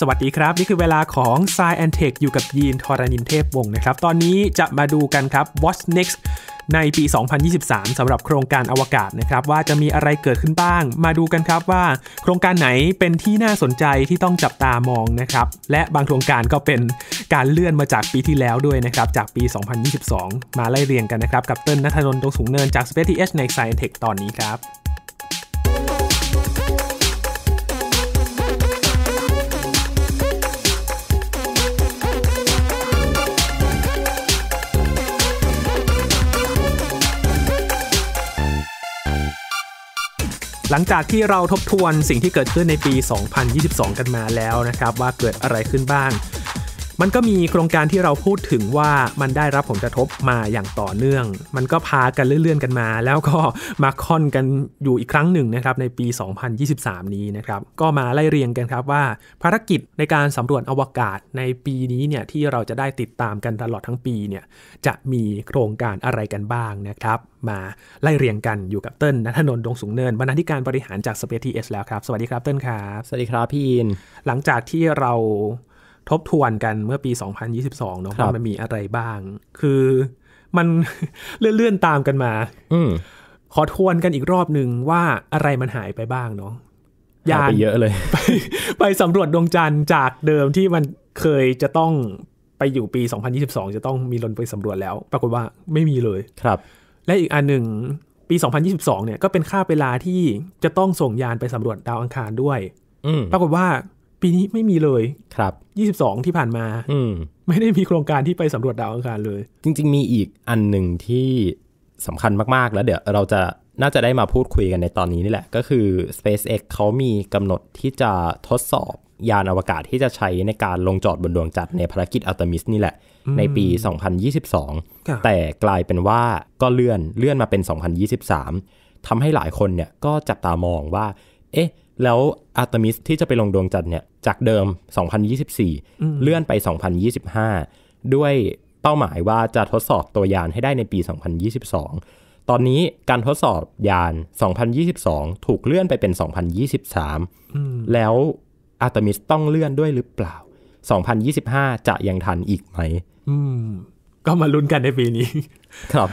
สวัสดีครับ นี่คือเวลาของ s ซแอนเทคอยู่กับยีนทอรานินเทพวงศ์นะครับตอนนี้จะมาดูกันครับ What's next ในปี 2023 สำหรับโครงการอวกาศนะครับว่าจะมีอะไรเกิดขึ้นบ้าง มาดูกันครับว่าโครงการไหนเป็นที่น่าสนใจที่ต้องจับตามองนะครับและบางโครงการก็เป็นการเลื่อนมาจากปีที่แล้วด้วยนะครับจากปี 2022 มาไล่เรียงกันนะครับกับเติ้ลนัทนนท์ตรงสูงเนินจาก Space TH ในไซแอนเทคตอนนี้ครับหลังจากที่เราทบทวนสิ่งที่เกิดขึ้นในปี 2022 กันมาแล้วนะครับว่าเกิดอะไรขึ้นบ้างมันก็มีโครงการที่เราพูดถึงว่ามันได้รับผลกระทบมาอย่างต่อเนื่อง มันก็พากันเลื่อนๆกันมา แล้วก็มาค่อนกันอยู่อีกครั้งหนึ่งนะครับในปี 2023 นี้นะครับก็มาไล่เรียงกันครับว่าภารกิจในการสำรวจอวกาศในปีนี้เนี่ยที่เราจะได้ติดตามกันตลอดทั้งปีเนี่ยจะมีโครงการอะไรกันบ้างนะครับ มาไล่เรียงกันอยู่กับเต้นนัทนนท์ดวงสูงเนินบรรณาธิการบริหารจากสเปซทีเอสแล้วครับสวัสดีครับเต้นครับสวัสดีครับพี่อินหลังจากที่เราทบทวนกันเมื่อปี 2022เนาะว่ามันมีอะไรบ้าง คือมันเลื่อนๆ ตามกันมา อืขอทวนกันอีกรอบหนึ่งว่าอะไรมันหายไปบ้างเนาะยานไปเยอะเลย ไปไปสำรวจดวงจันทร์จากเดิมที่มันเคยจะต้องไปอยู่ปี 2022 จะต้องมีลนไปสำรวจแล้ว ปรากฏว่าไม่มีเลยครับ และอีกอันหนึ่ง ปี 2022 เนี่ยก็เป็นค่าเวลาที่จะต้องส่งยานไปสำรวจดาวอังคารด้วยปรากฏว่าปีนี้ไม่มีเลยครับ 22 ที่ผ่านมา อืมไม่ได้มีโครงการที่ไปสำรวจดาวอังคารเลย จริง ๆ มีอีกอันหนึ่งที่สำคัญมาก ๆ แล้วเดี๋ยว เราจะน่าจะได้มาพูดคุยกันในตอนนี้นี่แหละ ก็คือ SpaceX เขามีกำหนดที่จะทดสอบยานอวกาศที่จะใช้ในการลงจอดบนดวงจันทร์ในภารกิจอัลตมิสนี่แหละ ในปี 2022 แต่กลายเป็นว่าก็เลื่อนเลื่อนมาเป็น 2023 ทำให้หลายคนเนี่ยก็จับตามองว่าเอ๊ะแล้วอาร์ตมิสที่จะไปลงดวงจันทร์เนี่ยจากเดิม 2024 เลื่อนไป 2025 ด้วยเป้าหมายว่าจะทดสอบตัวยานให้ได้ในปี 2022 ตอนนี้การทดสอบยาน 2022 ถูกเลื่อนไปเป็น 2023 แล้วอาร์ตมิสต้องเลื่อนด้วยหรือเปล่า 2025 จะยังทันอีกไหม ก็มาลุ้นกันในปีนี้ ครับ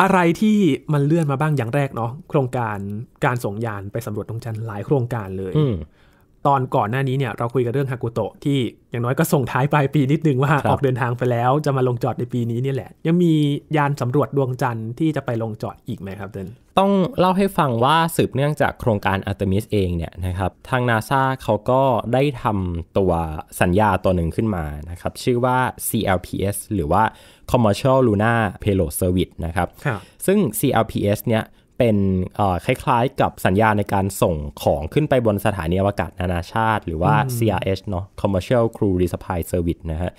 อะไรที่มันเลื่อนมาบ้างอย่างแรกเนาะโครงการการส่งยานไปสำรวจดวงจันทร์หลายโครงการเลยตอนก่อนหน้านี้เนี่ยเราคุยกันเรื่องฮากุโตะที่อย่างน้อยก็ส่งท้ายปลายปีนิดนึงว่า ออกเดินทางไปแล้วจะมาลงจอดในปีนี้นี่แหละ ยังมียานสำรวจดวงจันทร์ที่จะไปลงจอดอีกไหมครับเดินต้องเล่าให้ฟังว่าสืบเนื่องจากโครงการอัลติมิสเองเนี่ยนะครับทางนาซาเขาก็ได้ทำตัวสัญญาตัวหนึ่งขึ้นมานะครับชื่อว่า CLPS หรือว่า Commercial Lunar Payload Service นะครับรบซึ่ง CLPS เนี่ยเป็นคล้ายๆ กับสัญญาในการส่งของขึ้นไปบนสถานีอวกาศนานาชาติ หรือว่า CRS เนาะ Commercial Crew Resupply Service นะฮะ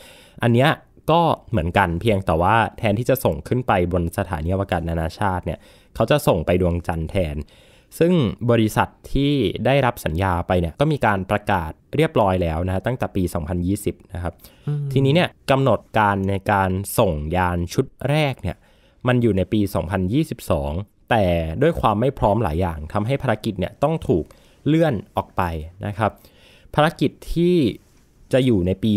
อันเนี้ยก็เหมือนกันเพียงแต่ว่าแทนที่จะส่งขึ้นไปบนสถานีอวกาศนานาชาติเนี่ยเขาจะส่งไปดวงจันทร์แทน ซึ่งบริษัทที่ได้รับสัญญาไปเนี่ยก็มีการประกาศเรียบร้อยแล้วนะตั้งแต่ปี 2020นะครับทีนี้เนี่ยกำหนดการในการส่งยานชุดแรกเนี่ยมันอยู่ในปี 2022แต่ด้วยความไม่พร้อมหลายอย่าง ทำให้ภารกิจเนี่ยต้องถูกเลื่อนออกไปนะครับภารกิจที่จะอยู่ในปี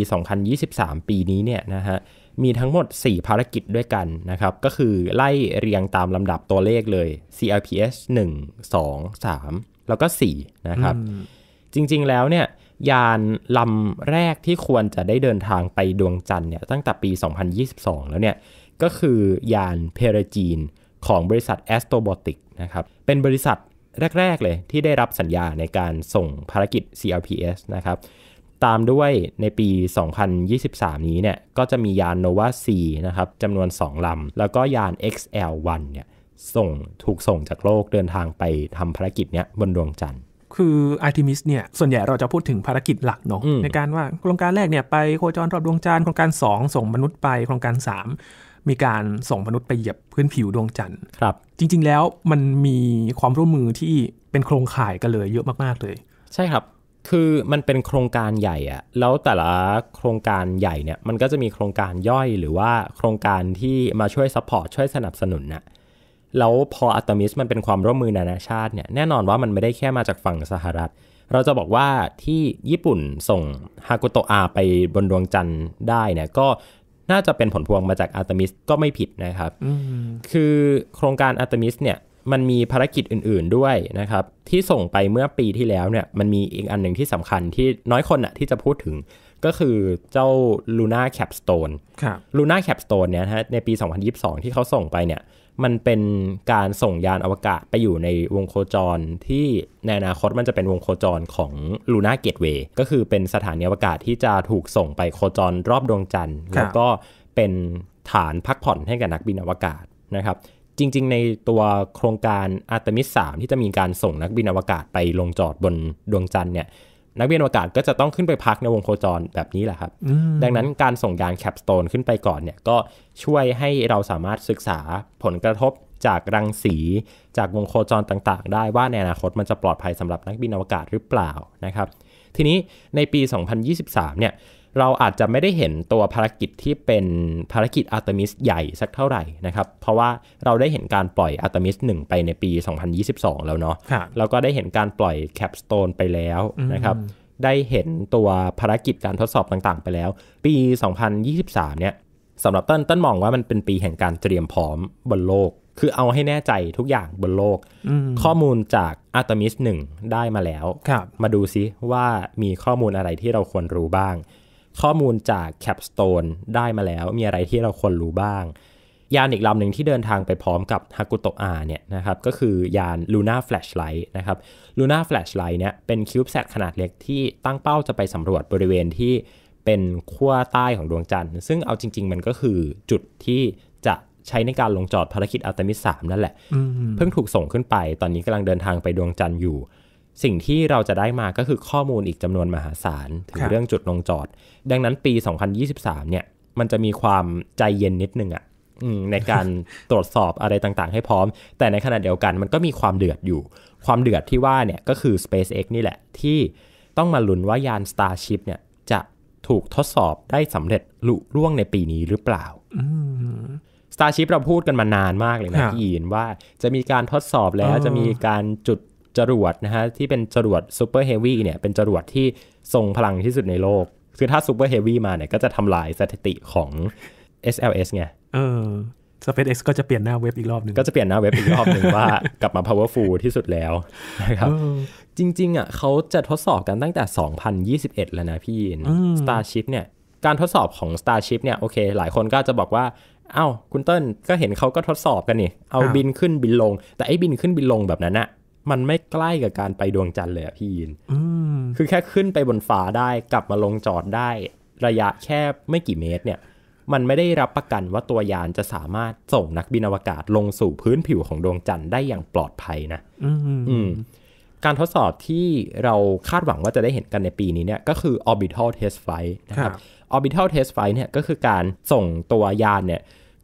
2023 ปีนี้เนี่ยนะฮะมีทั้งหมด 4 ภารกิจด้วยกันนะครับก็คือไล่เรียงตามลำดับตัวเลขเลย CIPS 1 2 3 แล้วก็ 4 นะครับ จริงๆแล้วเนี่ยยานลำแรกที่ควรจะได้เดินทางไปดวงจันทร์เนี่ยตั้งแต่ปี 2022 แล้วเนี่ยก็คือยานเพเรจีนของบริษัท Astrobotic นะครับเป็นบริษัทแรกๆเลยที่ได้รับสัญญาในการส่งภารกิจ CRPS นะครับตามด้วยในปี 2023 นี้เนี่ยก็จะมียาน Nova C นะครับจำนวน 2ลำแล้วก็ยาน XL1 เนี่ยส่งถูกส่งจากโลกเดินทางไปทำภารกิจเนี้ยบนดวงจันทร์คือ Artemis เนี่ยส่วนใหญ่เราจะพูดถึงภารกิจหลักเนาะในการว่าโครงการแรกเนี่ยไปโคจรรอบดวงจันทร์โครงการ 2 ส่งมนุษย์ไป โครงการ 3มีการส่งมนุษย์ไปเหยียบพื้นผิวดวงจันทร์ ครับ จริง ๆ แล้วมันมีความร่วมมือที่เป็นโครงข่ายกันเลยเยอะมากๆ เลย ใช่ครับ คือมันเป็นโครงการใหญ่อะแล้วแต่ละโครงการใหญ่เนี่ยมันก็จะมีโครงการย่อยหรือว่าโครงการที่มาช่วยซัพพอร์ตช่วยสนับสนุนนะ่แล้วพออัตมิส มันเป็นความร่วมมือนานาชาติเนี่ย แน่นอนว่ามันไม่ได้แค่มาจากฝั่งสหรัฐ เราจะบอกว่าที่ญี่ปุ่นส่งฮากุโตะอาไปบนดวงจันทร์ได้เนี่ยก็น่าจะเป็นผลพวงมาจากอาร์ตมิสก็ไม่ผิดนะครับ คือโครงการอาร์ตมิสเนี่ยมันมีภารกิจอื่นๆด้วยนะครับ ที่ส่งไปเมื่อปีที่แล้วเนี่ยมันมีอีกอันหนึ่งที่สำคัญที่น้อยคนอะที่จะพูดถึงก็คือเจ้า Luna Capstone Luna Capstone เนี่ยฮะในปี 2022 ที่เขาส่งไปเนี่ยมันเป็นการส่งยานอวกาศไปอยู่ในวงโคจรที่ในอนาคตมันจะเป็นวงโคจรของ Luna Gateway ก็คือเป็นสถานีอวกาศที่จะถูกส่งไปโคจรรอบดวงจันทร์แล้วก็เป็นฐานพักผ่อนให้กับนักบินอวกาศนะครับ จริงๆ ในตัวโครงการอาร์ตมิส3ที่จะมีการส่งนักบินอวกาศไปลงจอดบนดวงจันทร์เนี่ยนักบินอวกาศก็จะต้องขึ้นไปพักในวงโคจรแบบนี้แหละครับ ดังนั้นการส่งยานแคปสโตนขึ้นไปก่อนเนี่ยก็ช่วยให้เราสามารถศึกษาผลกระทบจากรังสีจากวงโคจรต่างๆ ได้ว่าในอนาคตมันจะปลอดภัยสำหรับนักบินอวกาศหรือเปล่านะครับ ทีนี้ในปี 2023 เนี่ยเราอาจจะไม่ได้เห็นตัวภารกิจที่เป็นภารกิจอัตมิสใหญ่สักเท่าไหร่นะครับ เพราะว่าเราได้เห็นการปล่อยอัตมิสหนึ่งไปในปี 2022 แล้วเนาะเราก็ได้เห็นการปล่อยแคปสโตนไปแล้วนะครับได้เห็นตัวภารกิจการทดสอบต่างๆ ไปแล้ว ปี 2023เนี่ยสำหรับต้นต้นมองว่ามันเป็นปีแห่งการเตรียมพร้อมบนโลก คือเอาให้แน่ใจทุกอย่างบนโลก ข้อมูลจากอัตมิสหนึ่งได้มาแล้วมาดูซิว่ามีข้อมูลอะไรที่เราควรรู้บ้างข้อมูลจาก Capstone ได้มาแล้วมีอะไรที่เราควรรู้บ้าง ยานอีกลำหนึ่งที่เดินทางไปพร้อมกับฮากุโตะอาเนี่ยนะครับ ก็คือยาน Luna Flashlight นะครับ Luna Flashlight เนี่ยเป็นคิวบ์แซขนาดเล็กที่ตั้งเป้าจะไปสำรวจบริเวณที่เป็นขั้วใต้ของดวงจันทร์ ซึ่งเอาจริง ๆ มันก็คือจุดที่จะใช้ในการลงจอดภารกิจอัลตมิสสามนั่นแหละเพิ่งถูกส่งขึ้นไปตอนนี้กำลังเดินทางไปดวงจันทร์อยู่สิ่งที่เราจะได้มาก็คือข้อมูลอีกจำนวนมหาศาลถึงเรื่องจุดลงจอด ดังนั้นปี 2023เนี่ยมันจะมีความใจเย็นนิดนึงอะ่ะในการตรวจสอบอะไรต่างๆให้พร้อม แต่ในขณะเดียวกันมันก็มีความเดือดอยู่ ความเดือดที่ว่าเนี่ยก็คือ SpaceX นี่แหละ ที่ต้องมาลุ้นว่ายาน Starship เนี่ยจะถูกทดสอบได้สำเร็จลุล่วงในปีนี้หรือเปล่า Starship เราพูดกันมานานมากเลยนะพี่อินว่าจะมีการทดสอบแล้วจะมีการจุดจรวดนะฮะที่เป็นจรวดซูเปอร์เฮฟวี่เนี่ยเป็นจรวดที่ทรงพลังที่สุดในโลกคือถ้าซูเปอร์เฮฟวี่มาเนี่ยก็จะทำลายสถิติของ SLS ไงเออ SpaceX ก็จะเปลี่ยนหน้าเว็บอีกรอบหนึ่งก็จะเปลี่ยนหน้าเว็บอีกรอบหนึ่งว่ากลับมา powerful ที่สุดแล้วนะครับจริงๆอ่ะเขาจะทดสอบกันตั้งแต่ 2021 แล้วนะพี่ยิน Starship เนี่ยการทดสอบของ Starship เนี่ยโอเคหลายคนก็จะบอกว่าเอ้าคุณเติ้ลก็เห็นเขาก็ทดสอบกันนี่ เอาบินขึ้นบินลง แต่ไอ้บินขึ้นบินลงแบบนั้นอะมันไม่ใกล้กับการไปดวงจันทร์เลยพี่ยิน คือแค่ขึ้นไปบนฟ้าได้กลับมาลงจอดได้ ระยะแค่ไม่กี่เมตรเนี่ย มันไม่ได้รับประกันว่าตัวยานจะสามารถส่งนักบินอวกาศลงสู่พื้นผิวของดวงจันทร์ได้อย่างปลอดภัยนะ อืการทดสอบที่เราคาดหวังว่าจะได้เห็นกันในปีนี้เนี่ยก็คือ orbital test flight นะครับ orbital test flight เนี่ยก็คือการส่งตัวยานเนี่ย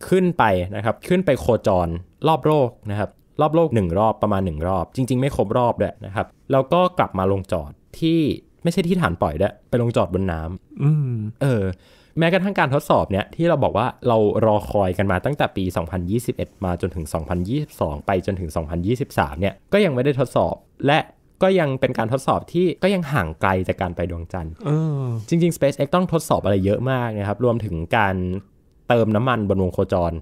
ขึ้นไปนะครับ ขึ้นไปโคจรรอบโลกนะครับรอบโลก1รอบประมาณ 1 รอบ จริง ๆไม่ครบรอบด้วยนะครับแล้วก็กลับมาลงจอดที่ไม่ใช่ที่ฐานปล่อยด้วยไปลงจอดบนน้ำอเออแม้กระทั่งการทดสอบเนี่ยที่เราบอกว่าเรารอคอยกันมาตั้งแต่ปี 2021 มาจนถึง 2022 ไปจนถึง 2023เนี่ยก็ยังไม่ได้ทดสอบ และก็ยังเป็นการทดสอบที่ก็ยังห่างไกลจากการไปดวงจันทร์จริง ๆ SpaceX ต้องทดสอบอะไรเยอะมากนะครับรวมถึงการเติมน้ำมันบนวงโคจร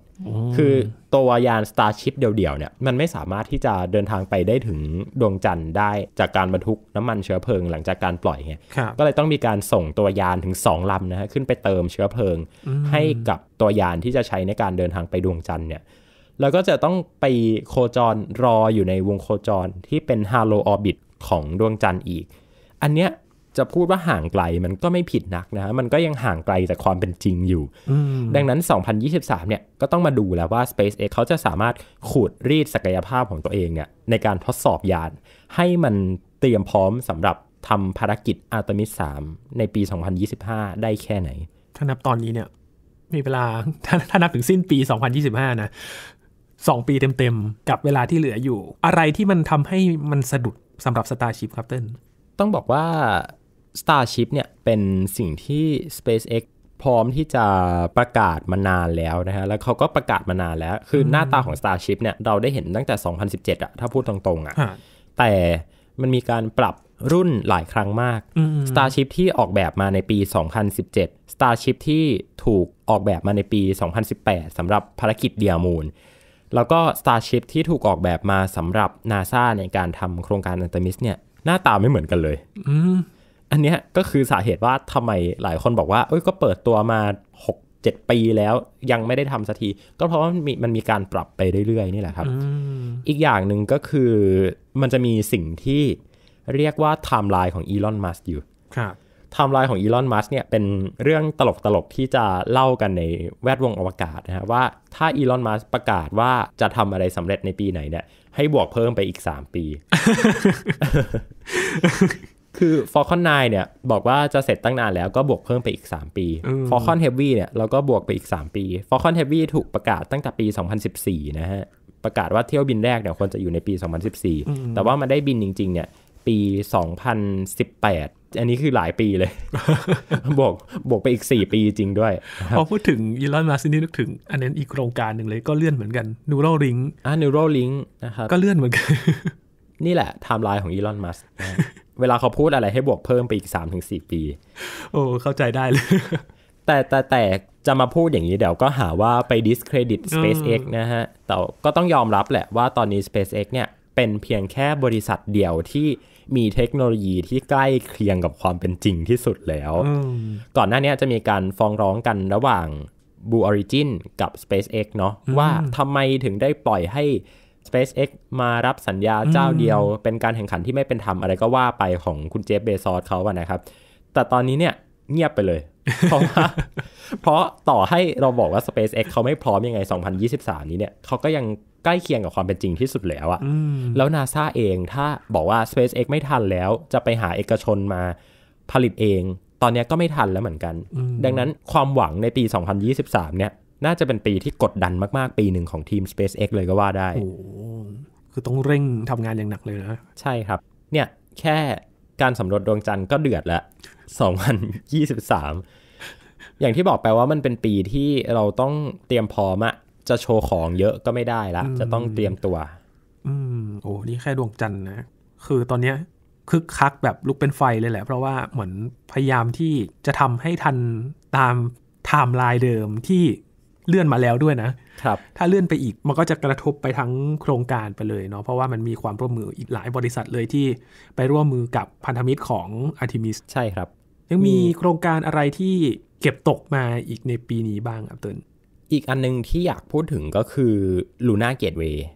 คือตัวยาน Starship เดี่ยวๆเนี่ยมันไม่สามารถที่จะเดินทางไปได้ถึงดวงจันทร์ได้จากการบรรทุกน้ำมันเชื้อเพลิงหลังจากการปล่อยไง ก็เลยต้องมีการส่งตัวยานถึง2ลำนะฮะขึ้นไปเติมเชื้อเพลิง ให้กับตัวยานที่จะใช้ในการเดินทางไปดวงจันทร์เนี่ยแล้วก็จะต้องไปโคจรรออยู่ในวงโคจรที่เป็นฮาโลออร์บิทของดวงจันทร์อีก อันเนี้ยจะพูดว่าห่างไกลมันก็ไม่ผิดนักนะ มันก็ยังห่างไกลจากความเป็นจริงอยู่ ดังนั้น 2023 เนี่ยก็ต้องมาดูแล้วว่า SpaceX เขาจะสามารถขูดรีดศักยภาพของตัวเองเนี่ยในการทดสอบยาน ให้มันเตรียมพร้อมสำหรับทำภารกิจอาร์ตมิส3ในปี 2025 ได้แค่ไหน ถ้านับตอนนี้เนี่ย มีเวลาถ้าถ้านับถึงสิ้นปี 2025 นะสองปีเต็มๆกับเวลาที่เหลืออยู่ อะไรที่มันทำให้มันสะดุดสำหรับสตาร์ชิพครับเต้นต้องบอกว่า Starship เนี่ยเป็นสิ่งที่ SpaceX พร้อมที่จะประกาศมานานแล้วนะฮะ แล้วเขาก็ประกาศมานานแล้ว คือหน้าตาของ Starship เนี่ยเราได้เห็นตั้งแต่ 2017อะถ้าพูดตรงๆอะแต่มันมีการปรับรุ่นหลายครั้งมาก Starship ที่ออกแบบมาในปี 2017 Starship ที่ถูกออกแบบมาในปี 2018สำหรับภารกิจเดียมูนแล้วก็ Starship ที่ถูกออกแบบมาสำหรับ NASA ในการทำโครงการอันตมิสเนี่ยหน้าตาไม่เหมือนกันเลยอันนี้ก็คือสาเหตุว่าทำไมหลายคนบอกว่าเอ้ยก็เปิดตัวมา 6 7 ปีแล้วยังไม่ได้ทำสักทีก็เพราะว่ามันมีันมีการปรับไปเรื่อยๆ นี่แหละครับอีกอย่างหนึ่งก็คือมันจะมีสิ่งที่เรียกว่าไทม์ไลน์ของอีลอนมัสอยู่ครับไทม์ไลน์ของอีลอนมัสเนี่ยเป็นเรื่องตลกๆที่จะเล่ากันในแวดวงอวกาศนะฮะ ว่าถ้าอีลอนมัสประกาศว่าจะทำอะไรสำเร็จในปีไหนเนี่ยให้บวกเพิ่มไปอีก3ปีคือฟอ l c o n 9เนี่ยบอกว่าจะเสร็จตั้งนานแล้วก็บวกเพิ่มไปอีก 3 ปีฟอ l c o n Heavy เนี่ยเราก็บวกไปอีก 3 ปีฟอ l c o n Heavy ถูกประกาศตั้งแต่ปี 2014 นะฮะ ประกาศว่าเที่ยวบินแรกเนี่ยควรจะอยู่ในปี 2014 แต่ว่ามันได้บินจริง ๆ เนี่ย ปี 2018 อันนี้คือหลายปีเลย บวกบวกไปอีก 4 ปีจริงด้วย พอพูดถึงอีลอนมัสนี่นึกถึง อันนั้นอีกโครงการหนึ่งเลยก็เลื่อนเหมือนกันนูโรลิงอ่านูโรลิงนะครับก็เลื่อนเหมือนกัน นี่แหละไทม์ไลน์ของอีลอนมัสเวลาเขาพูดอะไรให้บวกเพิ่มไปอีกสสามถึงี่ปี โอ้ เข้าใจได้เลย แต่แต่แต่จะมาพูดอย่างนี้เดี๋ยวก็หาว่าไป discredit SpaceX นะฮะ แต่ก็ต้องยอมรับแหละว่าตอนนี้ SpaceX เนี่ย เป็นเพียงแค่บริษัทเดียวที่มีเทคโนโลยีที่ใกล้เคียงกับความเป็นจริงที่สุดแล้ว ก่อนหน้านี้จะมีการฟ้องร้องกันระหว่าง Blue Origin กับ SpaceX เนาะว่าทำไมถึงได้ปล่อยให้ SpaceX มารับสัญญาเจ้าเดียวเป็นการแข่งขันที่ไม่เป็นธรรมอะไรก็ว่าไปของคุณเจฟเบซอสเขาอะนะครับ แต่ตอนนี้เนี่ยเงียบไปเลยเพราะว่าเพราะต่อให้เราบอกว่า SpaceX เขาไม่พร้อมยังไง 2023 นี้เนี่ย เขาก็ยังใกล้เคียงกับความเป็นจริงที่สุดแล้วอะแล้วนาซาเองถ้าบอกว่า SpaceX ไม่ทันแล้ว จะไปหาเอกชนมาผลิตเอง ตอนนี้ก็ไม่ทันแล้วเหมือนกันดังนั้นความหวังในปี 2023เนี่ยน่าจะเป็นปีที่กดดันมาก ๆ ปีหนึ่งของทีม SpaceX เลยก็ว่าได้ โอ้คือต้องเร่งทำงานอย่างหนักเลยนะ ใช่ครับ เนี่ย แค่การสำรวจดวงจันทร์ก็เดือดละ2023อย่างที่บอกไปว่ามันเป็นปีที่เราต้องเตรียมพร้อมอะจะโชว์ของเยอะก็ไม่ได้ละ จะต้องเตรียมตัว อืม โอ้นี่แค่ดวงจันทร์นะ คือตอนเนี้ย คึกคักแบบลุกเป็นไฟเลยแหละ เพราะว่าเหมือนพยายามที่จะทำให้ทันตามไทม์ไลน์เดิมที่เลื่อนมาแล้วด้วยนะ ครับ ถ้าเลื่อนไปอีก มันก็จะกระทบไปทั้งโครงการไปเลยเนาะ เพราะว่ามันมีความร่วมมืออีกหลายบริษัทเลยที่ไปร่วมมือกับพันธมิตรของอาร์ทิมิสใช่ครับ ยังมีโครงการอะไรที่เก็บตกมาอีกในปีนี้บ้างครับเตินอีกอันนึงที่อยากพูดถึงก็คือลูน่าเกตเวย์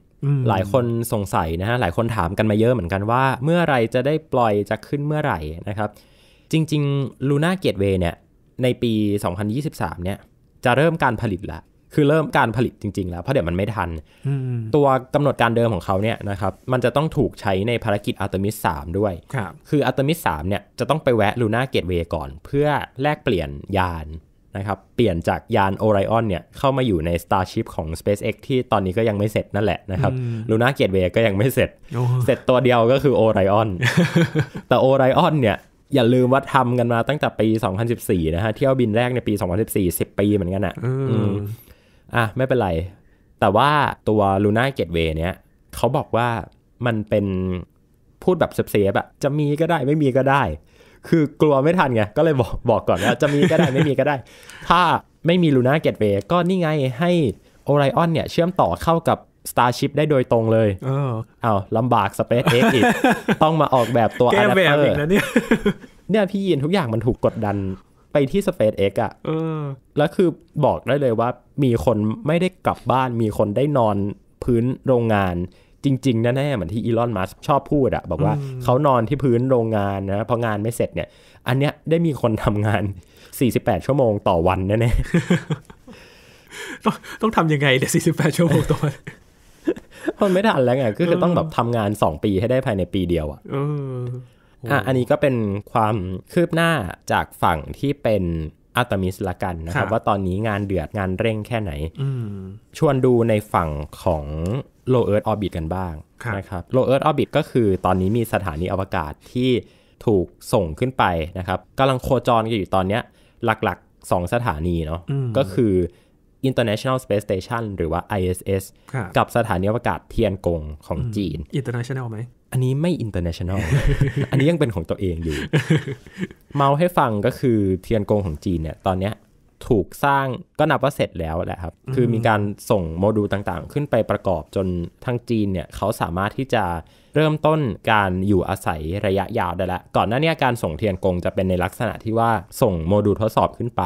หลายคนสงสัยนะฮะ หลายคนถามกันมาเยอะเหมือนกันว่าเมื่อไรจะได้ปล่อยจะขึ้นเมื่อไหร่นะครับ จริงๆลูน่าเกตเวย์เนี่ยในปี2023เนี่ยจะเริ่มการผลิตแล้ว คือเริ่มการผลิตจริงๆแล้ว เพราะเดี๋ยวมันไม่ทัน ตัวกำหนดการเดิมของเขาเนี่ยนะครับ มันจะต้องถูกใช้ในภารกิจอัลตมิสสามด้วยคคืออัลตมิสสามเนี่ยจะต้องไปแวะลูน่าเกตเวย์ก่อน เพื่อแลกเปลี่ยนยานนะครับ เปลี่ยนจากยานโอไรออนเนี่ยเข้ามาอยู่ใน Starship ของ SpaceX ที่ตอนนี้ก็ยังไม่เสร็จนั่นแหละนะครับ ลูน่าเกตเวย์ก็ยังไม่เสร็จ เสร็จตัวเดียวก็คือโอไรออน แต่โอไรออนเนี่ยอย่าลืมว่าทำกันมาตั้งแต่ปี 2014 นะฮะ เที่ยวบินแรกในปี 2014 10ปีเหมือนกันอ่ะอ่ะ ไม่เป็นไร แต่ว่าตัวลูน่าเกตเวยเนี้ย เขาบอกว่ามันเป็นพูดแบบเซฟๆอะจะมีก็ได้ไม่มีก็ได้ คือกลัวไม่ทันไง ก็เลยบอกบอกก่อนว่าจะมีก็ได้ไม่มีก็ได้ ถ้าไม่มีลูน่าเกตเวยก็นี่ไงให้โอไรออนเนี่ย เชื่อมต่อเข้ากับ Starship ได้โดยตรงเลย เออ้าวลำบาก SpaceX อีก ต้องมาออกแบบตัวอะแดปเตอร์เนี่ย เนี่ยพี่ยินทุกอย่างมันถูกกดดันไปที่ SpaceX อ่ะ แล้วคือบอกได้เลยว่า มีคนไม่ได้กลับบ้าน มีคนได้นอนพื้นโรงงานจริงๆแน่ๆเหมือนที่อีลอนมัสชอบพูดอะบอกว่าเขานอนที่พื้นโรงงานนะพองานไม่เสร็จ เนี่ย อันเนี้ยได้มีคนทำงาน 48 ชั่วโมงต่อวันแน่ๆต้องต้องทำยังไงเนี่ย48 ชั่วโมงต่อวันมันไม่ทันแล้วไงก็คือต้องแบบทำงานสองปีให้ได้ภายในปีเดียวอ่ะอ่ะ อันนี้ก็เป็นความคืบหน้าจากฝั่งที่เป็นอัตมิสละกันนะครับว่าตอนนี้งานเดือดงานเร่งแค่ไหน ชวนดูในฝั่งของ low earth orbit กันบ้างนะครับ low earth orbit ก็คือตอนนี้มีสถานีอวกาศที่ถูกส่งขึ้นไปนะครับกำลังโคจรกันอยู่ตอนนี้หลักๆ 2 สถานีเนาะก็คือ International Space Station หรือว่า ISS กับสถานีอวกาศเทียนกงของจีน International ไหม อันนี้ไม่ International อันนี้ยังเป็นของตัวเองอยู่ เมาให้ฟังก็คือเทียนกงของจีนเนี่ย ตอนเนี้ยถูกสร้างก็นับว่าเสร็จแล้วแหละครับ คือมีการส่งโมดูลต่างๆ ขึ้นไปประกอบจนทางจีนเนี่ยเขาสามารถที่จะเริ่มต้นการอยู่อาศัยระยะยาวได้ละก่อนหน้านี้การส่งเทียนกงจะเป็นในลักษณะที่ว่าส่งโมดูลทดสอบขึ้นไป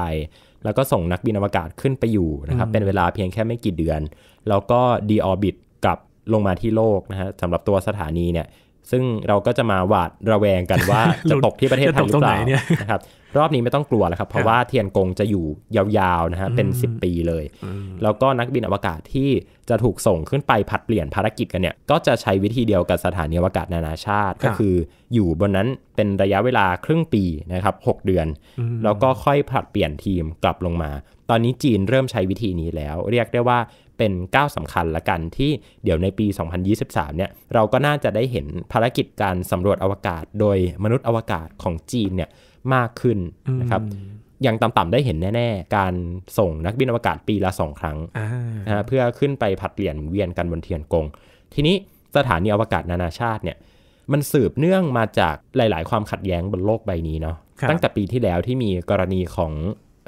แล้วก็ส่งนักบินอวกาศขึ้นไปอยู่นะครับเป็นเวลาเพียงแค่ไม่กี่เดือน แล้วก็ดีออบิทกลับลงมาที่โลกนะฮะสำหรับตัวสถานีเนี่ยซึ่งเราก็จะมาหวาดระแวงกันว่าจะตกที่ประเทศไทยหรือเปล่านะครับรอบนี้ไม่ต้องกลัวแล้วครับ เพราะว่าเทียนกงจะอยู่ยาวๆนะฮะเป็น 10 ปีเลย แล้วก็นักบินอวกาศที่จะถูกส่งขึ้นไปผัดเปลี่ยนภารกิจกันเนี่ยก็จะใช้วิธีเดียวกับสถานีอวกาศนานาชาติ ก็คืออยู่บนนั้นเป็นระยะเวลาครึ่งปีนะครับ6เดือน แล้วก็ค่อยผัดเปลี่ยนทีมกลับลงมา ตอนนี้จีนเริ่มใช้วิธีนี้แล้ว เรียกได้ว่าเป็นก้าวสำคัญละกันที่เดี๋ยวในปี 2023เนี่ยเราก็น่าจะได้เห็นภารกิจการสำรวจอวกาศ โดยมนุษย์อวกาศของจีนเนี่ยมากขึ้นนะครับยังต่ำๆได้เห็นแน่ ๆ การส่งนักบินอวกาศปีละ 2 ครั้งนะเพื่อขึ้นไปผัดเปลี่ยนเวียนกันบนเทียนกง ทีนี้สถานีอวกาศนานาชาติเนี่ยมันสืบเนื่องมาจากหลาย ๆ ความขัดแย้งบนโลกใบนี้เนาะตั้งแต่ปีที่แล้วที่มีกรณีของ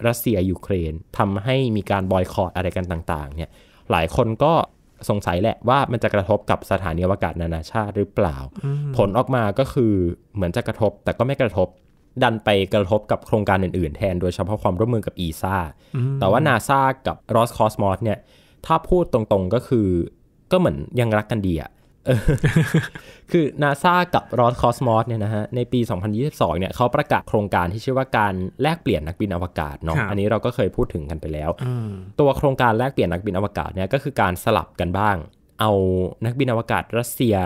รัสเซียยูเครนทำให้มีการบอยคอรดอะไรกันต่าง ๆเนี่ยหลายคนก็สงสัยแหละว่ามันจะกระทบกับสถานีอวกาศนานาชาติหรือเปล่า ผลออกมาก็คือเหมือนจะกระทบแต่ก็ไม่กระทบ ดันไปกระทบกับโครงการอื่นๆแทน โดยเฉพาะความร่วมมือกับอีซ่าแต่ว่านาซากับรอสคอสมอสเนี่ย ถ้าพูดตรงๆก็คือก็เหมือนยังรักกันดีอะคือนาซากับรอสคอสมอสเนี่ยนะฮะในปี 2022เนี่ยเขาประกาศโครงการที่ชื่อว่าการแลกเปลี่ยนนักบินอวกาศเนาะอันนี้เราก็เคยพูดถึงกันไปแล้วตัวโครงการแลกเปลี่ยนนักบินอวกาศเนี่ยก็คือการสลับกันบ้าง เอานักบินอวกาศรัสเซีย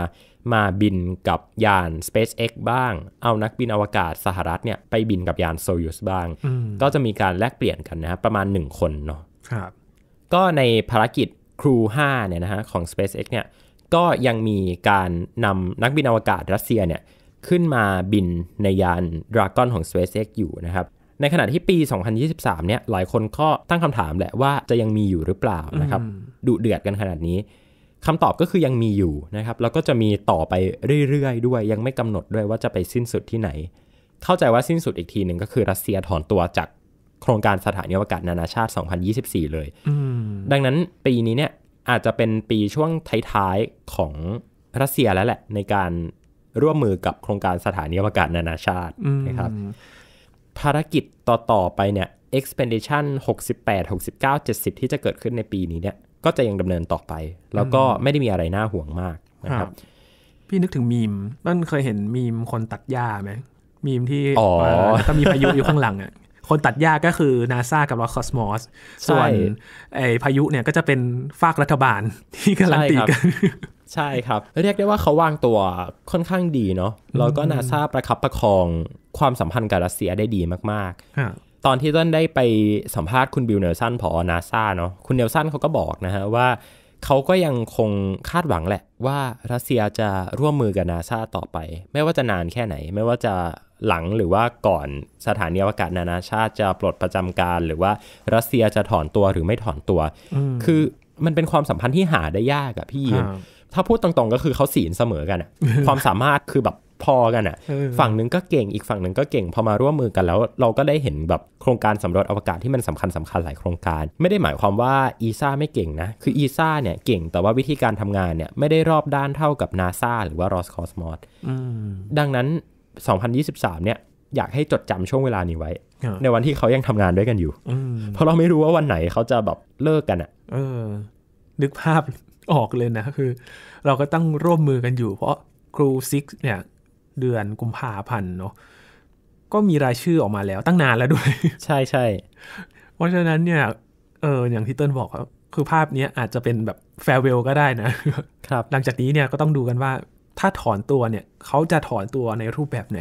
มาบินกับยาน SpaceX บ้าง เอานักบินอวกาศสหรัฐเนี่ยไปบินกับยานโซยูสบ้าง ก็จะมีการแลกเปลี่ยนกันนะประมาณ1คนเนาะก็ในภารกิจครู5เนี่ยนะฮะของ SpaceX เนี่ยก็ยังมีการนำนักบินอวกาศรัสเซียเนี่ยขึ้นมาบินในยาน Dragon ของ SpaceX อยู่นะครับ ในขณะที่ปี 2023 เนี่ยหลายคนก็ตั้งคำถามแหละว่าจะยังมีอยู่หรือเปล่านะครับดุเดือดกันขนาดนี้คำตอบก็คือยังมีอยู่นะครับ แล้วก็จะมีต่อไปเรื่อยๆด้วย ยังไม่กำหนดด้วยว่าจะไปสิ้นสุดที่ไหน เข้าใจว่าสิ้นสุดอีกทีหนึ่งก็คือรัสเซียถอนตัวจากโครงการสถานีอวกาศนานาชาติ 2024 เลยดังนั้นปีนี้เนี่ยอาจจะเป็นปีช่วงท้าย ๆ ของรัสเซียแล้วแหละ ในการร่วมมือกับโครงการสถานีอวกาศนานาชาตินะครับ ภารกิจต่อ ๆ ไปเนี่ย Expedition 68 69 70 ที่จะเกิดขึ้นในปีนี้เนี่ยก็จะยังดำเนินต่อไป แล้วก็ไม่ได้มีอะไรน่าห่วงมากนะครับพี่นึกถึงมีมมันเคยเห็นมีมคนตัดหญ้าไหมมีมที่ก็มีพายุอยู่ข้างหลังอ่ะคนตัดหญ้าก็คือนาซากับรอสคอสมอสส่วนไอพายุเนี่ยก็จะเป็นฝากรัฐบาลที่กำลังตีกัน ใช่ครับ เรียกได้ว่าเขาวางตัวค่อนข้างดีเนาะ แล้วก็นาซาประคับประคองความสัมพันธ์กับรัสเซียได้ดีมากๆ ตอนที่ต้นได้ไปสัมภาษณ์คุณบิลเนลสันผอนาซาเนาะ คุณเนลสันเขาก็บอกนะฮะว่าเขาก็ยังคงคาดหวังแหละ ว่ารัสเซียจะร่วมมือกับนาซาต่อไป ไม่ว่าจะนานแค่ไหน ไม่ว่าจะหลังหรือว่าก่อนสถานีอวกาศนานาชาติจะปลดประจำการ หรือว่ารัสเซียจะถอนตัวหรือไม่ถอนตัวคือมันเป็นความสัมพันธ์ที่หาได้ยากอะพี่ ถ้าพูดตรงๆ ก็คือเขาศีลเสมอกันอะความสามารถคือแบบพอกันอะ่ะ ฝั่งหนึ่งก็เก่ง อีกฝั่งหนึ่งก็เก่ง พอมาร่วมมือกันแล้ว เราก็ได้เห็นแบบโครงการสำรวจอวกาศที่มันสำคัญสำคัญหลายโครงการ ไม่ได้หมายความว่าอีซ่าไม่เก่งนะ คืออีซ่าเนี่ยเก่งแต่ว่าวิธีการทำงานเนี่ยไม่ได้รอบด้านเท่ากับนาซาหรือว่ารอสคอสมอสดังนั้น 2023เนี่ยอยากให้จดจำช่วงเวลานี้ไว้ ในวันที่เขายังทำงานด้วยกันอยู่เพราะเราไม่รู้ว่าวันไหนเขาจะแบบเลิกกันอะ่ะนึกภาพออกเลยนะ คือ เราก็ต้องร่วมมือกันอยู่ เพราะครูซิกเนี่ยเดือนกุมภาพันธ์เนาะ ก็มีรายชื่อออกมาแล้วตั้งนานแล้วด้วย ใช่ใช่ เพราะฉะนั้นเนี่ย เอออย่างที่เติ้ลบอกคือภาพนี้อาจจะเป็นแบบแฟร์เวลก็ได้นะ ครับ หลังจากนี้เนี่ยก็ต้องดูกันว่า ถ้าถอนตัวเนี่ยเขาจะถอนตัวในรูปแบบไหน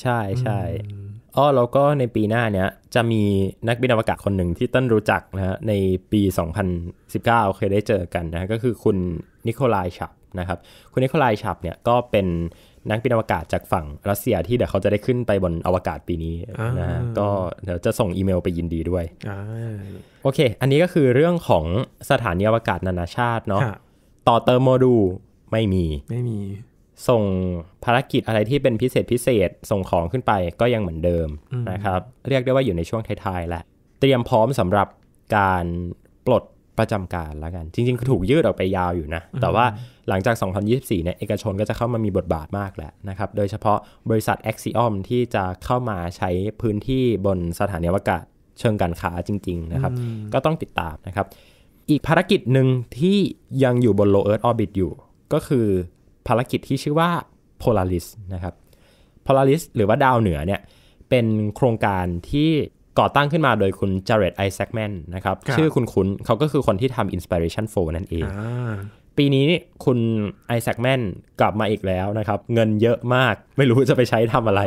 ใช่ใช่อ๋อแล้วก็ในปีหน้าเนี้ยจะมีนักบินอวกาศคนหนึ่งที่ต้นรู้จักนะฮะ ในปี 2019 เคยได้เจอกันนะก็คือคุณนิโคลายฉับนะครับ คุณนิโคลายฉับเนี่ยก็เป็นนักบินอวกาศจากฝั่งรัสเซียที่เดี๋ยวเขาจะได้ขึ้นไปบนอวกาศปีนี้นะก็เดี๋ยวจะส่งอีเมลไปยินดีด้วยโอเค อันนี้ก็คือเรื่องของสถานีอวกาศนานาชาติเนาะต่อเติมโมดูลไม่มีไม่มี ส่งภารกิจอะไรที่เป็นพิเศษพิเศษส่งของขึ้นไปก็ยังเหมือนเดิมนะครับ เรียกได้ว่าอยู่ในช่วงท้ายๆแหละ เตรียมพร้อมสำหรับการปลดประจำการแล้วกันจริง ๆ ถูกยืดออกไปยาวอยู่นะ แต่ว่าหลังจาก 2024เนี่ยเอกชนก็จะเข้ามามีบทบาทมากแล้วนะครับ โดยเฉพาะบริษัท Axiom ที่จะเข้ามาใช้พื้นที่บนสถานีวกาศเชิงการค้าจริงๆนะครับก็ต้องติดตามนะครับ อีกภารกิจหนึ่งที่ยังอยู่บน low earth orbit อยู่ ก็คือภารกิจที่ชื่อว่า Polaris นะครับ Polaris หรือว่าดาวเหนือเนี่ยเป็นโครงการที่ก่อตั้งขึ้นมาโดยคุณจาร์เรดไอแซคแมนนะครับ ชื่อคุณคุณเขาก็คือคนที่ทำ Inspiration 4นั่นเอง ปีนี้คุณไอแซคแมนกลับมาอีกแล้วนะครับ เงินเยอะมาก ไม่รู้จะไปใช้ทำอะไร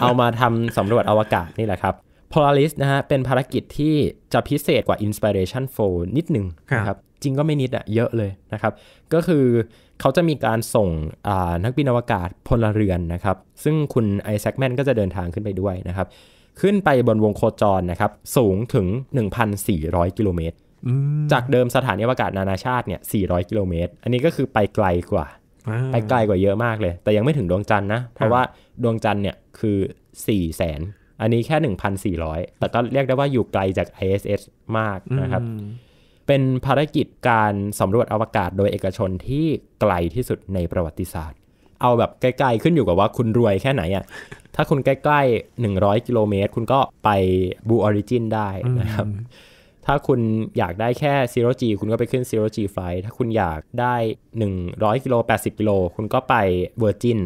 เอามาทำสำรวจอวกาศนี่แหละครับ Polaris นะฮะเป็นภารกิจที่จะพิเศษกว่า Inspiration 4นิดหนึ่งนะครับ จริงก็ไม่นิดอะเยอะเลยนะครับ ก็คือเขาจะมีการส่งนักบินอวกาศพลเรือนนะครับ ซึ่งคุณไอแซคแมนก็จะเดินทางขึ้นไปด้วยนะครับขึ้นไปบนวงโคจรนะครับสูงถึง 1,400 กิโลเมตร จากเดิมสถานีอวกาศนานาชาติเนี่ย 400 กิโลเมตร อันนี้ก็คือไปไกลกว่า ไปไกลกว่าเยอะมากเลย แต่ยังไม่ถึงดวงจันทร์นะ เพราะว่าดวงจันทร์เนี่ยคือ4แสนอันนี้แค่ 1,400 แต่ก็เรียกได้ว่าอยู่ไกลจาก ISS มากนะครับ เป็นภารกิจการสำรวจอวกาศโดยเอกชนที่ไกลที่สุดในประวัติศาสตร์เอาแบบใกล้ ๆ ขึ้นอยู่กับว่าคุณรวยแค่ไหนอ่ะ ถ้าคุณใกล้ๆ100 กิโลเมตรคุณก็ไปบูออริจินได้นะครับ ถ้าคุณอยากได้แค่ซีโรจีคุณก็ไปขึ้นซีโรจีไฟถ้าคุณอยากได้ 100กิโล80 กิโลคุณก็ไปเวอร์จิน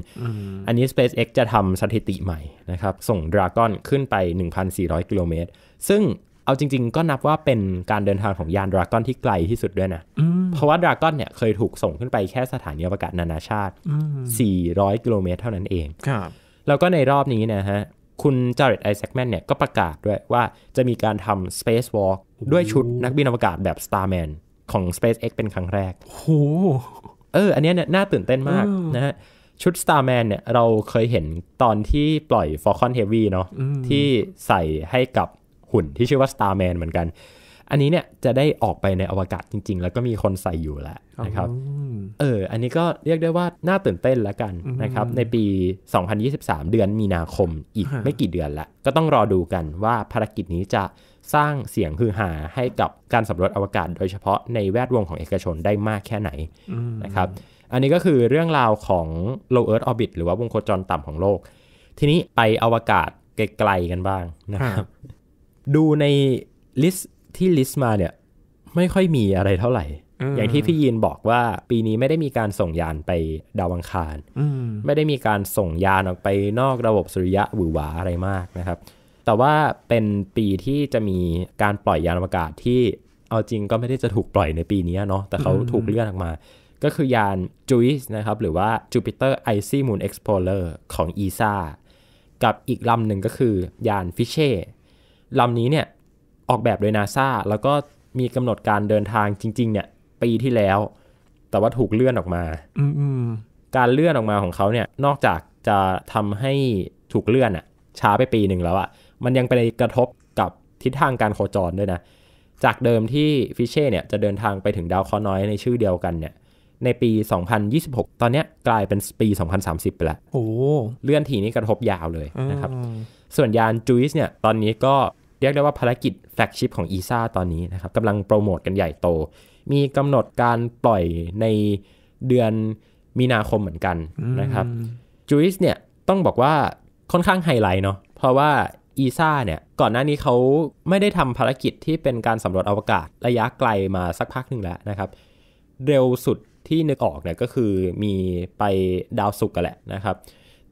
อันนี้ SpaceX จะทำสถิติใหม่นะครับ ส่ง Dragon ขึ้นไป 1,400 กิโลเมตร ซึ่งเอาจริงๆ ก็นับว่าเป็นการเดินทางของยานดราก้อนที่ไกลที่สุดด้วยนะ เพราะว่าดราก้อนเนี่ยเคยถูกส่งขึ้นไปแค่สถานีอวกาศนานาชาติ 400 กิโลเมตรเท่านั้นเอง ครับ แล้วก็ในรอบนี้นะฮะ คุณจาริดไอแซคแมนเนี่ยก็ประกาศด้วยว่าจะมีการทำ Space Walk ด้วยชุดนักบินอวกาศแบบ Starman ของ SpaceX เป็นครั้งแรก โอ้โหเอออันนี้เนี่ยน่าตื่นเต้นมากนะฮะ ชุด Starman เนี่ยเราเคยเห็นตอนที่ปล่อย Falcon Heavy เนาะที่ใส่ให้กับหุ่นที่ชื่อว่า Starman เหมือนกัน อันนี้เนี่ยจะได้ออกไปในอวกาศจริง ๆ แล้วก็มีคนใส่อยู่แล้วนะครับเออ อันนี้ก็เรียกได้ว่าน่าตื่นเต้นแล้วกันนะครับ ในปี 2023 เดือนมีนาคมอีกไม่กี่เดือนละก็ต้องรอดูกันว่าภารกิจนี้จะสร้างเสียงฮือหาให้กับการสำรวจอวกาศโดยเฉพาะในแวดวงของเอกชนได้มากแค่ไหนนะครับ อันนี้ก็คือเรื่องราวของ low earth orbit หรือว่าวงโคจรต่ำของโลก ทีนี้ไปอวกาศไกลๆกันบ้างนะครับดูในลิสต์ที่ลิสต์มาเนี่ย ไม่ค่อยมีอะไรเท่าไหร่ อย่างที่พี่ยีนบอกว่า ปีนี้ไม่ได้มีการส่งยานไปดาวังคารไม่ได้มีการส่งยานออกไปนอกระบบสุริยะหวือหวาอะไรมากนะครับ แต่ว่าเป็นปีที่จะมีการปล่อยยานอวกาศที่เอาจริงก็ไม่ได้จะถูกปล่อยในปีนี้เนาะแต่เขาถูกเลื่อนออกมา ก็คือยาน JUICE นะครับหรือว่า Jupiter Icy Moon Explorer ของ ESA กับอีกลำหนึ่งก็คือยาน Fisher ลำนี้เนี่ยออกแบบโดยนาซาแล้วก็มีกำหนดการเดินทางจริงๆเนี่ยปีที่แล้ว แต่ว่าถูกเลื่อนออกมาการเลื่อนออกมาของเขาเนี่ยนอกจากจะทำให้ถูกเลื่อนอะช้าไปปีหนึ่งแล้วอะมันยังไปกระทบกับทิศทางการโคจรด้วยนะ จากเดิมที่ฟิเช่เนี่ยจะเดินทางไปถึงดาวเคราะห์น้อยในชื่อเดียวกันเนี่ยในปี 2026 ตอนนี้กลายเป็นปี 2030 ไปแล้วโอ้เลื่อนทีนี้กระทบยาวเลยนะครับ ส่วนยานจูิสเนี่ยตอนนี้ก็เรียกได้ว่าภารกิจแฟลกชิพของอีซ่าตอนนี้นะครับกำลังโปรโมทกันใหญ่โต มีกำหนดการปล่อยในเดือนมีนาคมเหมือนกันนะครับจูิสเนี่ยต้องบอกว่าค่อนข้างไฮไลท์เนาะ เพราะว่าอีซ่าเนี่ยก่อนหน้านี้เขาไม่ได้ทำภารกิจที่เป็นการสำรวจอวกาศระยะไกลมาสักพักหนึ่งแล้วนะครับ เร็วสุดที่นึกออกเนี่ยก็คือมีไปดาวศุกร์กันแหละนะครับ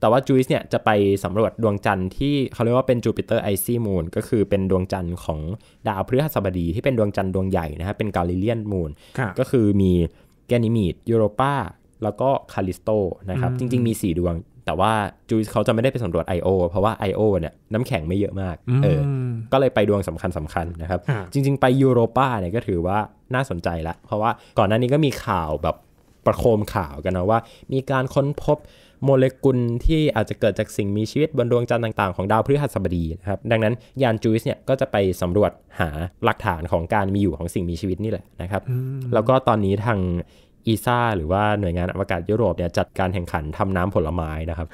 แต่ว่าจูวิสเนี่ยจะไปสำรวจดวงจันทร์ที่เขาเรียกว่าเป็นจูปิเตอร์ไอซี่มูนก็คือเป็นดวงจันทร์ของดาวพฤหัสบดีที่เป็นดวงจันทร์ดวงใหญ่นะฮะเป็นกาลิเลียนมูนก็คือมีแกนิมีดยูโรปาแล้วก็คาลิสโตนะครับจริง ๆมี 4 ดวง แต่ว่าจูสเขาจะไม่ได้ไปสำรวจ I.O. เพราะว่า I.O. เนี่ยน้ำแข็งไม่เยอะมากเออก็เลยไปดวงสำคัญสำคัญนะครับจริง ๆ ไปยูโรปาเนี่ยก็ถือว่าน่าสนใจละเพราะว่าก่อนหน้านี้ก็มีข่าวแบบประโคมข่าวกันนะว่ามีการค้นพบโมเลกุลที่อาจจะเกิดจากสิ่งมีชีวิตบนดวงจันทร์ต่างๆของดาวพฤหัสบดีนะครับ ดังนั้น ยานจูวิสเนี่ยก็จะไปสำรวจหาหลักฐานของการมีอยู่ของสิ่งมีชีวิตนี่แหละนะครับ แล้วก็ตอนนี้ทางอีซ่า หรือว่าหน่วยงานอวกาศยุโรปเนี่ยจัดการแข่งขันทำน้ำผลไม้นะครับ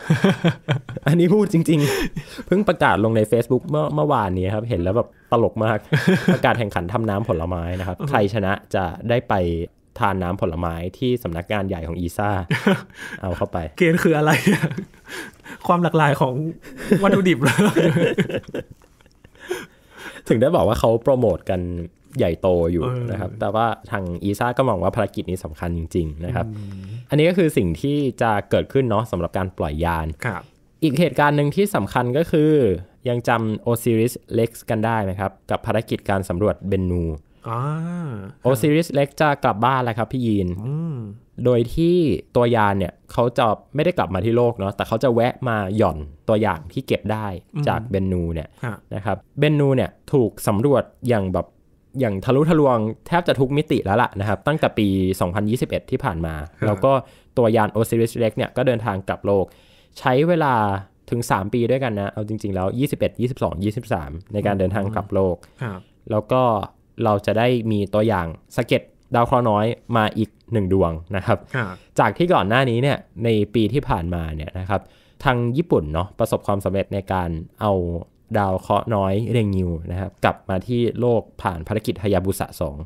อันนี้พูดจริง ๆ เพิ่งประกาศลงใน Facebook เมื่อเมื่อวานนี้ครับเห็นแล้วแบบตลกมากประกาศแข่งขันทำน้ำผลไม้นะครับ ใครชนะจะได้ไปทานน้ำผลไม้ที่สำนักงานใหญ่ของอีซ่า เอาเข้าไป เกณฑ์คืออะไร ความหลากหลายของวัตถุดิบเลยถึงได้บอกว่าเขาโปรโมทกันใหญ่โตอยู่นะครับ แต่ว่าทางอีซ่าก็มองว่าภารกิจนี้สำคัญจริงๆ นะครับ อันนี้ก็คือสิ่งที่จะเกิดขึ้นเนาะสำหรับการปล่อยยานอีกเหตุการณ์หนึ่งที่สำคัญก็คือ ยังจำโอซิริสเล็กซ์กันได้ไหมครับ กับภารกิจการสำรวจเบนนูโอซิริสเล็กจะกลับบ้านแล้วครับพี่ยีนโดยที่ตัวยานเนี่ยเขาจะไม่ได้กลับมาที่โลกเนาะแต่เขาจะแวะมาหย่อนตัวอย่างที่เก็บได้จากเบนนูเนี่ยนะครับเบนนูเนี่ยถูกสำรวจอย่างแบบอย่างทะลุทะลวงแทบจะทุกมิติแล้วล่ะนะครับตั้งแต่ปี 2021 ที่ผ่านมา แล้วก็ตัวยานโอซิริสเล็กเนี่ยก็เดินทางกลับโลกใช้เวลาถึง 3 ปีด้วยกันนะเอาจริงๆแล้ว21 22 23 ในการเดินทางกลับโลกแล้วก็เราจะได้มีตัวอย่างสเก็ตดาวเคราะห์น้อยมาอีก1ดวงนะครับ จากที่ก่อนหน้านี้เนี่ยในปีที่ผ่านมาเนี่ยนะครับ ทางญี่ปุ่นเนาะประสบความสำเร็จในการเอาดาวเคราะห์น้อยเรงิวนะครับกลับมาที่โลกผ่านภารกิจฮายาบุสะสอง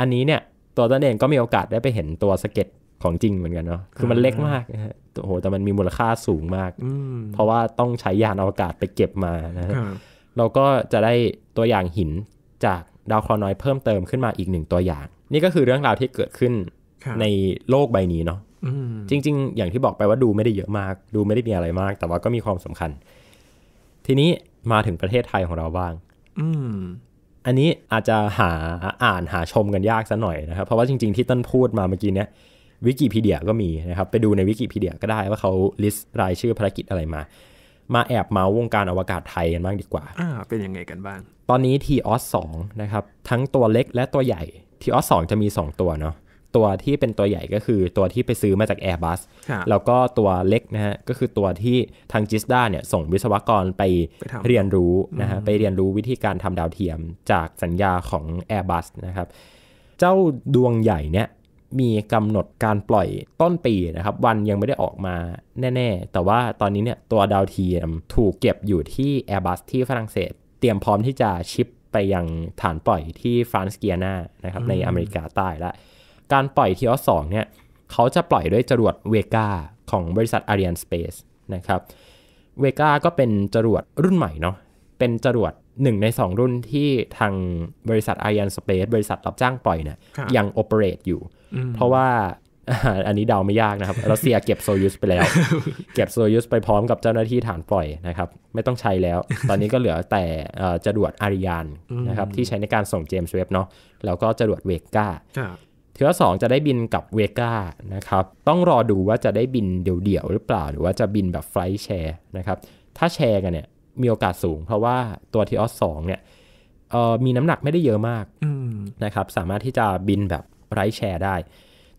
อันนี้เนี่ยตัวต้นเองก็มีโอกาสได้ไปเห็นตัวสเก็ตของจริงเหมือนกันเนาะคือมันเล็กมากโอ้โหแต่มันมีมูลค่าสูงมากเพราะว่าต้องใช้ยานอวกาศไปเก็บมานะเราก็จะได้ตัวอย่างหินจากดาวเคราะห์น้อยเพิ่มเติมขึ้นมาอีกหนึ่งตัวอย่าง นี่ก็คือเรื่องราวที่เกิดขึ้นในโลกใบนี้เนาะจริงๆอย่างที่บอกไปว่าดูไม่ได้เยอะมาก ดูไม่ได้มีอะไรมาก แต่ว่าก็มีความสำคัญ ทีนี้มาถึงประเทศไทยของเราบ้าง อือันนี้อาจจะหาอ่านหาชมกันยากักหน่อยนะครับ เพราะว่าจริงๆที่ต้นพูดมาเมื่อกี้เนี้ยวิกิพีเดียก็มีนะครับ ไปดูในวิกิพีเดียก็ได้ว่าเขาลิสต์รายชื่อภารกิจอะไรมามาแอบเมาวงการอวกาศไทยกันบ้างดีกว่า อ่า เป็นยังไงกันบ้าง ตอนนี้ TOS งนะครับ ทั้งตัวเล็กและตัวใหญ่ TOS งจะมี 2 ตัวเนาะ ตัวที่เป็นตัวใหญ่ก็คือ ตัวที่ไปซื้อมาจาก Airbus แล้วก็ตัวเล็กนะฮะ ก็คือตัวที่ทางจิสด้าเนี่ยส่งวิศวกรไปเรียนรู้นะฮะ ไปเรียนรู้วิธีการทำดาวเทียมจากสัญญาของ Airbus นะครับ เจ้าดวงใหญ่เนี่ยมีกำหนดการปล่อยต้นปีนะครับ วันยังไม่ได้ออกมาแน่ๆ แต่ว่าตอนนี้เนี่ยตัวดาวเทียมถูกเก็บอยู่ที่ Airbus ที่ฝรั่งเศส เตรียมพร้อมที่จะชิปไปยังฐานปล่อยที่ฟรานซ์เกียนานะครับในอเมริกาใต้ละการปล่อยทีออสองเนี่ย เขาจะปล่อยด้วยจรวดเวกาของบริษัท Ariane Space นะครับเวกาก็เป็นจรวดรุ่นใหม่เนาะเป็นจรวดหนึ่งในสองรุ่นที่ทางบริษัทอายันสเปซบริษัทรับจ้างปล่อยเนี่ยยังโอเปเรตอยู่ เพราะว่าอันนี้เดาไม่ยากนะครับรัสเซียเก็บโซยูสไปแล้ว เก็บโซยูสไปพร้อมกับเจ้าหน้าที่ฐานปล่อยนะครับ ไม่ต้องใช้แล้ว ตอนนี้ก็เหลือแต่จรวดอาริยานนะครับที่ใช้ในการส่งเจมส์เวฟเนาะแล้วก็จรวดเวก้าเทือสองจะได้บินกับเวก้านะครับ ต้องรอดูว่าจะได้บินเดี่ยวๆหรือเปล่าหรือว่าจะบินแบบไฟล์แชร์นะครับถ้าแชร์กันเนี่ยมีโอกาสสูงเพราะว่าตัวทีออสสองเนี่ยมีน้ำหนักไม่ได้เยอะมากนะครับสามารถที่จะบินแบบไร้แชร์ได้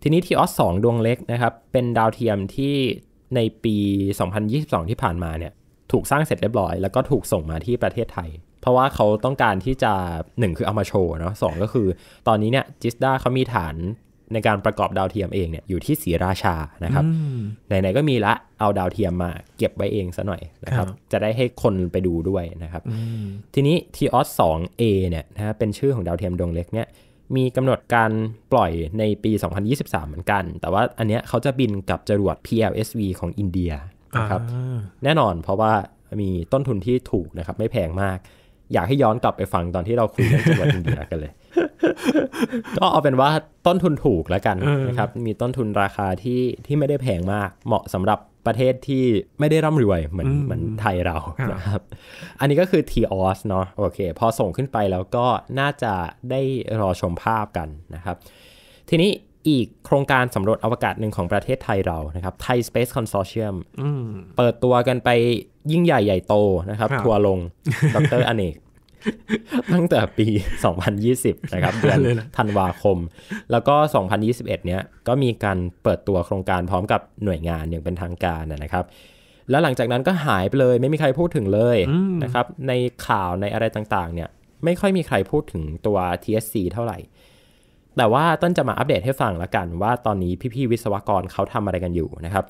ทีนี้ทีออสสองดวงเล็กนะครับ เป็นดาวเทียมที่ในปี 2022 ที่ผ่านมาเนี่ยถูกสร้างเสร็จเรียบร้อยแล้วก็ถูกส่งมาที่ประเทศไทย เพราะว่าเขาต้องการที่จะ 1 คือเอามาโชว์เนาะสก็คือตอนนี้เนี่ยจิสดาเขามีฐานในการประกอบดาวเทียมเองเนี่ยอยู่ที่ศรีราชานะครับไหนๆก็มีละเอาดาวเทียมมาเก็บไว้เองซะหน่อยนะครับจะได้ให้คนไปดูด้วยนะครับทีนี้ t o s 2 a เนี่ยนะเป็นชื่อของดาวเทียมดวงเล็กเนี่ยมีกำหนดการปล่อยในปี 2023 เหมือนกัน แต่ว่าอันเนี้ยเขาจะบินกับจรวด PLSV ของอินเดียนะครับแน่นอนเพราะว่ามีต้นทุนที่ถูกนะครับไม่แพงมาก อยากให้ย้อนกลับไปฟังตอนที่เราคุยเรื่องจรวดอินเดียกันเลยก็เอาเป็นว่าต้นทุนถูกแล้วกันนะครับ มีต้นทุนราคาที่ที่ไม่ได้แพงมากเหมาะสำหรับประเทศที่ไม่ได้ร่ำรวยเหมือนเหมือนไทยเรานะครับ อันนี้ก็คือ TOS เนาะโอเค พอส่งขึ้นไปแล้วก็น่าจะได้รอชมภาพกันนะครับ ทีนี้อีกโครงการสำรวจอวกาศหนึ่งของประเทศไทยเรานะครับไทยสเปซคอนโซเชียมเปิดตัวกันไปยิ่งใหญ่ใหญ่โตนะครับ ทัวลงดรอเนกตั้งแต่ปี 2020 นะครับเดือนธันวาคม แล้วก็ 2021 เนี้ยก็มีการเปิดตัวโครงการพร้อมกับหน่วยงานอย่างเป็นทางการนะครับ แล้วหลังจากนั้นก็หายไปเลยไม่มีใครพูดถึงเลยนะครับ ในข่าวในอะไรต่างๆ เนี่ยไม่ค่อยมีใครพูดถึงตัว TSC เท่าไหร่ แต่ว่าต้นจะมาอัปเดตให้ฟังละกันว่าตอนนี้พี่ ๆ วิศวกรเขาทำอะไรกันอยู่นะครับ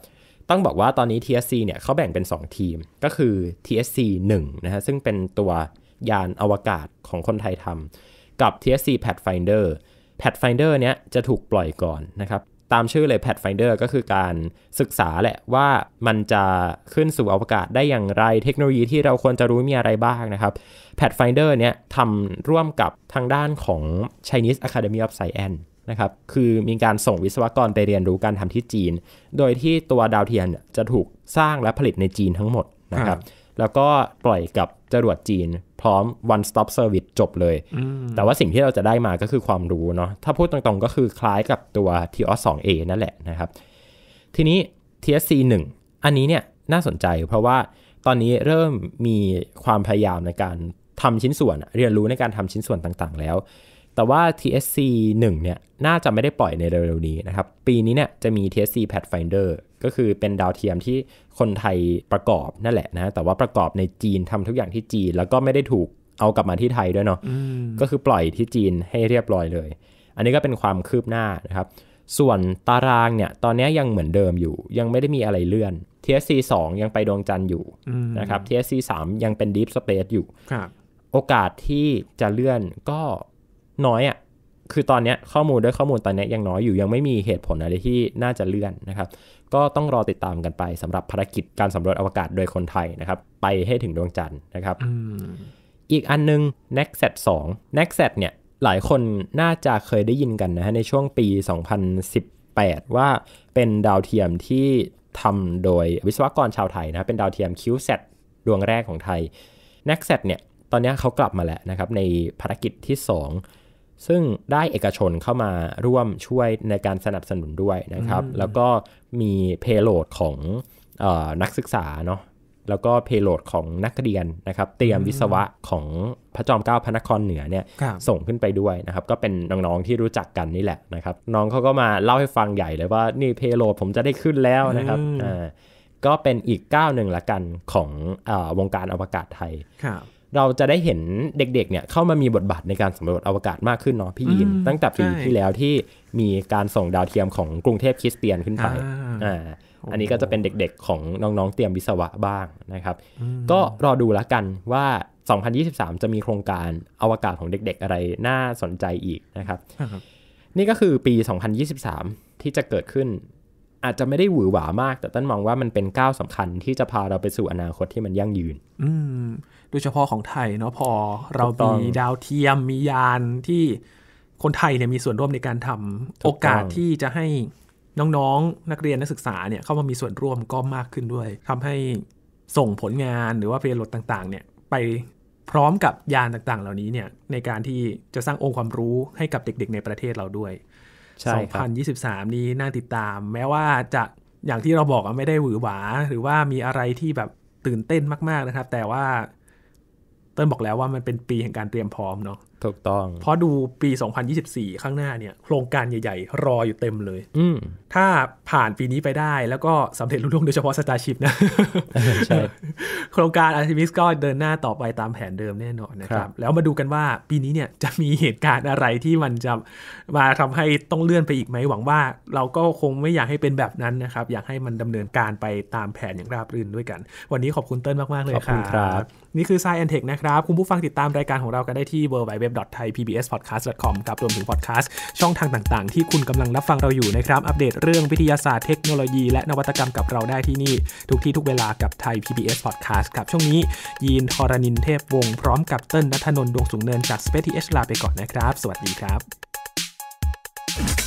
ต้องบอกว่าตอนนี้ TSC เนี่ยเขาแบ่งเป็น2ทีมก็คือ TSC 1นะฮะซึ่งเป็นตัวยานอวกาศของคนไทยทำกับ TSC Pathfinder Pathfinder เนี้ยจะถูกปล่อยก่อนนะครับ ตามชื่อเลย Pathfinder ก็คือการศึกษาแหละว่ามันจะขึ้นสู่อวกาศได้อย่างไร เทคโนโลยีที่เราควรจะรู้มีอะไรบ้างนะครับ Pathfinder เนี้ยทำร่วมกับทางด้านของ Chinese Academy of Science นะครับ คือมีการส่งวิศวกรไปเรียนรู้การทำที่จีน โดยที่ตัวดาวเทียมจะถูกสร้างและผลิตในจีนทั้งหมดนะครับแล้วก็ปล่อยกับจรวดจีนพร้อม one stop service จบเลย แต่ว่าสิ่งที่เราจะได้มาก็คือความรู้เนาะถ้าพูดตรงๆก็คือคล้ายกับตัว TOS 2A นั่นแหละนะครับทีนี้ TSC 1อันนี้เนี่ยน่าสนใจเพราะว่าตอนนี้เริ่มมีความพยายามในการทำชิ้นส่วน เรียนรู้ในการทำชิ้นส่วนต่างๆแล้วแต่ว่า TSC 1เนี่ยน่าจะไม่ได้ปล่อยในเร็วๆนี้นะครับปีนี้เนี่ยจะมี TSC Pathfinder ก็คือเป็นดาวเทียมที่คนไทยประกอบนั่นแหละนะแต่ว่าประกอบในจีนทำทุกอย่างที่จีน แล้วก็ไม่ได้ถูกเอากลับมาที่ไทยด้วยเนาะก็คือปล่อยที่จีนให้เรียบร้อยเลย อันนี้ก็เป็นความคืบหน้านะครับ ส่วนตารางเนี่ยตอนนี้ยังเหมือนเดิมอยู่ ยังไม่ได้มีอะไรเลื่อน TSC 2 ยังไปดวงจันทร์อยู่นะครับ TSC 3ยังเป็น Deep Space อยู่โอกาสที่จะเลื่อนก็น้อยอะ่ะ คือตอนนี้ข้อมูลด้วยข้อมูลตอนนี้ยังน้อยอยู่ ยังไม่มีเหตุผลอะไรที่น่าจะเลื่อนนะครับ ก็ต้องรอติดตามกันไปสำหรับภารกิจการสำรวจอวกาศโดยคนไทยนะครับไปให้ถึงดวงจันทร์นะครับ อีกอันนึง n e x t 2 n e x t เนี่ยหลายคนน่าจะเคยได้ยินกันนะฮะในช่วงปี 2018 ว่าเป็นดาวเทียมที่ทำโดยวิศวกรชาวไทยนะเป็นดาวเทียม q s a ดวงแรกของไทย n e x t เนี่ยตอนนี้เขากลับมาแล้วนะครับในภารกิจที่ 2ซึ่งได้เอกชนเข้ามาร่วมช่วยในการสนับสนุนด้วยนะครับ แล้วก็มีเพลโลดของออนักศึกษาเนาะแล้วก็เพลโลดของนักเรียนนะครับ เตรียมวิศวะของพระจอมเกล้าพระนครเหนือเนี่ยส่งขึ้นไปด้วยนะครับ ก็เป็นน้อง ๆ ที่รู้จักกันนี่แหละนะครับ น้องเขาก็มาเล่าให้ฟังใหญ่เลยว่านี่เพลโลดผมจะได้ขึ้นแล้วนะครับอ่าก็เป็นอีกก้าวหนึ่งละกันของอวงการอวกาศไทยครับเราจะได้เห็นเด็กๆ เนี่ยเข้ามามีบทบาทในการสำรวจอวกาศมากขึ้นเนาะพี่อิน ตั้งแต่ปีที่แล้วที่มีการส่งดาวเทียมของกรุงเทพคริสเตียนขึ้นไปอ่าอันนี้ก็จะเป็นเด็กๆของน้องๆ เตรียมวิศวะบ้างนะครับ ก็รอดูแล้วกันว่า 2023 จะมีโครงการอวกาศของเด็กๆ อะไรน่าสนใจอีกนะครับ นี่ก็คือปี 2023 ที่จะเกิดขึ้นอาจจะไม่ได้หวือหวามากแต่ต้นมองว่ามันเป็นก้าวสาคัญที่จะพาเราไปสู่อนาคตที่มันยั่งยืน อืมโดยเฉพาะของไทยเนาะพอเรามีดาวเทียมมียานที่คนไทยเนี่ยมีส่วนร่วมในการทำโอกาสที่จะให้น้องๆนักเรียนนักศึกษาเนี่ยเข้ามามีส่วนร่วมก็มากขึ้นด้วย ทำให้ส่งผลงานหรือว่าเปรโหลดต่างๆ เนี่ยไปพร้อมกับยานต่างๆ เหล่านี้เนี่ยในการที่จะสร้างองค์ความรู้ให้กับเด็กๆในประเทศเราด้วย2023 นี้น่าติดตาม แม้ว่าจะอย่างที่เราบอกไม่ได้หวือหวา หรือว่ามีอะไรที่แบบตื่นเต้นมาก ๆนะครับ แต่ว่า เต้นบอกแล้วว่ามันเป็นปีแห่งการเตรียมพร้อมเนาะถูกต้องเพราะดูปี 2024 ข้างหน้าเนี่ย โครงการใหญ่ๆ รออยู่เต็มเลย อืถ้าผ่านปีนี้ไปได้ แล้วก็สำเร็จลุล่วงโดยเฉพาะ Starship นะใช่โครงการ Artemis ก็เดินหน้าต่อไปตามแผนเดิมแน่นอนนะครับแล้วมาดูกันว่าปีนี้เนี่ยจะมีเหตุการณ์อะไรที่มันจะมาทำให้ต้องเลื่อนไปอีกไหมหวังว่าเราก็คงไม่อยากให้เป็นแบบนั้นนะครับ อยากให้มันดำเนินการไปตามแผนอย่างราบรื่นด้วยกัน วันนี้ขอบคุณเติ้ลมากๆเลยครับ นี่คือ Science Tech นะครับคุณผู้ฟังติดตามรายการของเรากันได้ที่เวร์ไบ www.thaipbspodcast.com ครับรวมถึงพอดแคสต์ ช่องทางต่างๆ ที่คุณกำลังรับฟังเราอยู่นะครับ อัปเดตเรื่องวิทยาศาสตร์เทคโนโลยี และนวัตกรรมกับเราได้ที่นี่ ทุกที่ทุกเวลากับไทย PBS Podcast ครับช่วงนี้ยีนทอรานินเทพวงพร้อมกับเติ้ลนัทนนท์ดวงสูงเนิน จาก Space TH ลาไปก่อนนะครับ สวัสดีครับ